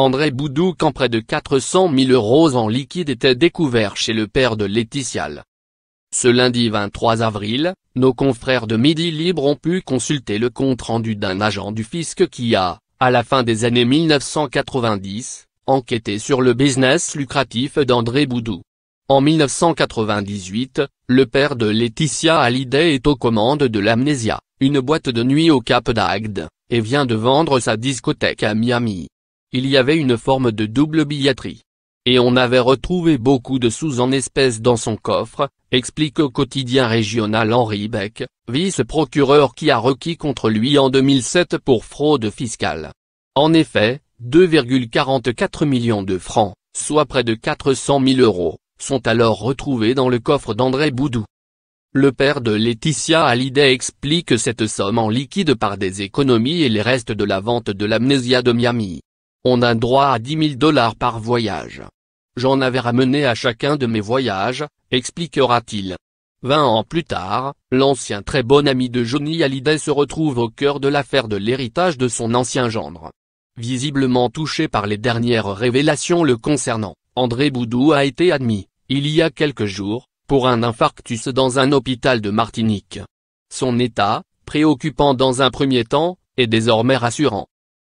André Boudou quand près de 400 000 euros en liquide étaient découverts chez le père de Laetitia. Ce lundi 23 avril, nos confrères de Midi Libre ont pu consulter le compte-rendu d'un agent du fisc qui a, à la fin des années 1990, enquêté sur le business lucratif d'André Boudou. En 1998, le père de Laetitia Hallyday est aux commandes de l'Amnesia, une boîte de nuit au Cap d'Agde, et vient de vendre sa discothèque à Miami il y avait une forme de double billetterie. Et on avait retrouvé beaucoup de sous en espèces dans son coffre, explique au quotidien régional Henri Beck, vice-procureur qui a requis contre lui en 2007 pour fraude fiscale. En effet, 2,44 millions de francs, soit près de 400 000 euros, sont alors retrouvés dans le coffre d'André Boudou. Le père de Laetitia Hallyday explique cette somme en liquide par des économies et les restes de la vente de l'amnésia de Miami. On a droit à 10 000 dollars par voyage. J'en avais ramené à chacun de mes voyages, expliquera-t-il. Vingt ans plus tard, l'ancien très bon ami de Johnny Hallyday se retrouve au cœur de l'affaire de l'héritage de son ancien gendre. Visiblement touché par les dernières révélations le concernant, André Boudou a été admis, il y a quelques jours, pour un infarctus dans un hôpital de Martinique. Son état, préoccupant dans un premier temps, est désormais rassurant.